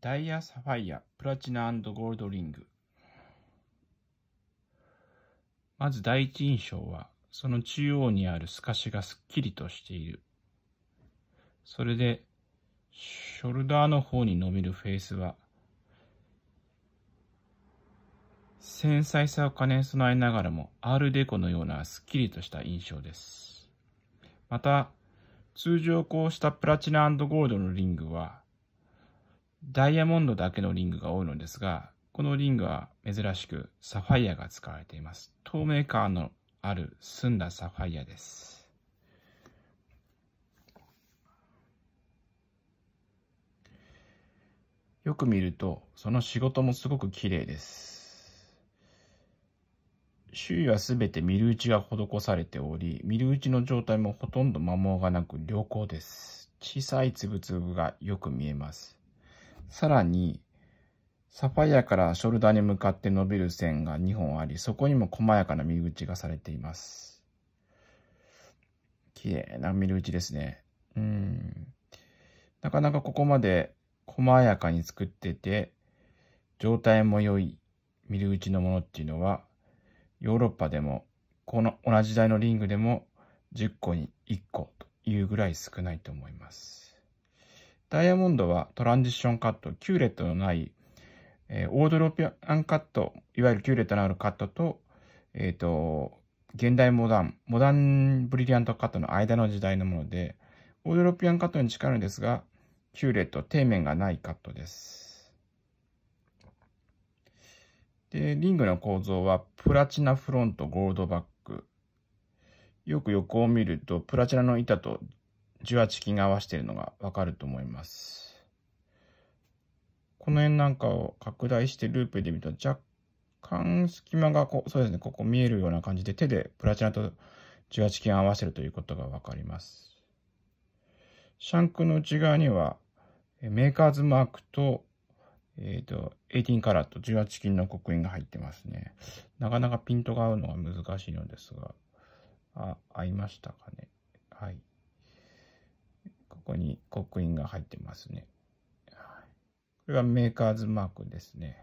ダイヤ・サファイア、プラチナゴールドリング。まず第一印象は、その中央にある透かしがすっきりとしている。それで、ショルダーの方に伸びるフェイスは、繊細さを兼ね備えながらも、アールデコのようなすっきりとした印象です。また、通常こうしたプラチナゴールドのリングは、ダイヤモンドだけのリングが多いのですが、このリングは珍しくサファイアが使われています。透明感のある澄んだサファイアです。よく見ると、その仕事もすごく綺麗です。周囲はすべてミル打ちが施されており、ミル打ちの状態もほとんど摩耗がなく良好です。小さいつぶつぶがよく見えます。さらに、サファイアからショルダーに向かって伸びる線が2本あり、そこにも細やかな身口がされています。綺麗な身口ですね。うん。なかなかここまで細やかに作ってて、状態も良い身口のものっていうのは、ヨーロッパでも、この同じ台のリングでも10個に1個というぐらい少ないと思います。ダイヤモンドはトランジッションカット、キューレットのない、えー、オードロピアンカット、いわゆるキューレットのあるカットと、えっ、ー、と、現代モダン、モダンブリリアントカットの間の時代のもので、オードロピアンカットに近いのですが、キューレット、底面がないカットです。で、リングの構造は、プラチナフロント、ゴールドバック。よく横を見ると、プラチナの板と18金が合わしているのがわかると思います。この辺なんかを拡大してループで見ると若干隙間がこう、そうですね、ここ見えるような感じで手でプラチナと18金合わせるということがわかります。シャンクの内側にはメーカーズマークとえっ、ー、と、18カラット、18金の刻印が入ってますね。なかなかピントが合うのが難しいのですが、あ、合いましたかね。はい。こに刻印が入ってますね。これはメーカーズマークですね。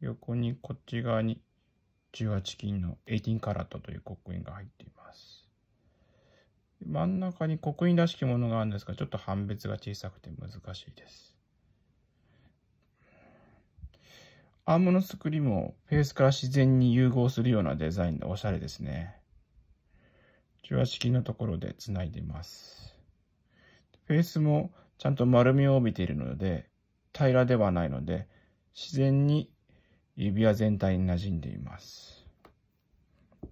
横にこっち側に18金の18カラットという刻印が入っています。真ん中に刻印らしきものがあるんですが、ちょっと判別が小さくて難しいです。アームの作りもフェースから自然に融合するようなデザインでおしゃれですね。受話式のところでつないでいます。フェースもちゃんと丸みを帯びているので、平らではないので、自然に指輪全体に馴染んでいます。こ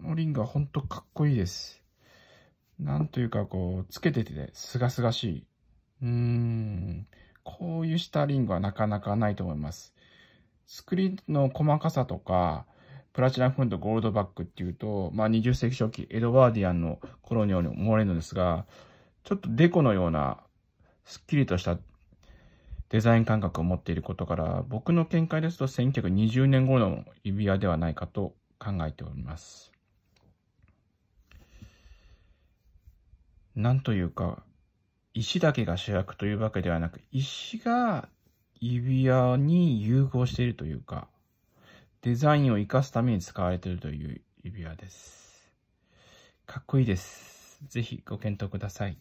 のリングはほんとかっこいいです。なんというかこう、つけててすがすがしい。うーん。こういうシタリングはなかなかないと思います。スクリーンの細かさとか、プラチナフントゴールドバックっていうと、まあ、20世紀初期エドワーディアンの頃に思われるのですが、ちょっとデコのような、すっきりとしたデザイン感覚を持っていることから、僕の見解ですと1920年頃の指輪ではないかと考えております。なんというか、石だけが主役というわけではなく、石が指輪に融合しているというか、デザインを活かすために使われているという指輪です。かっこいいです。ぜひご検討ください。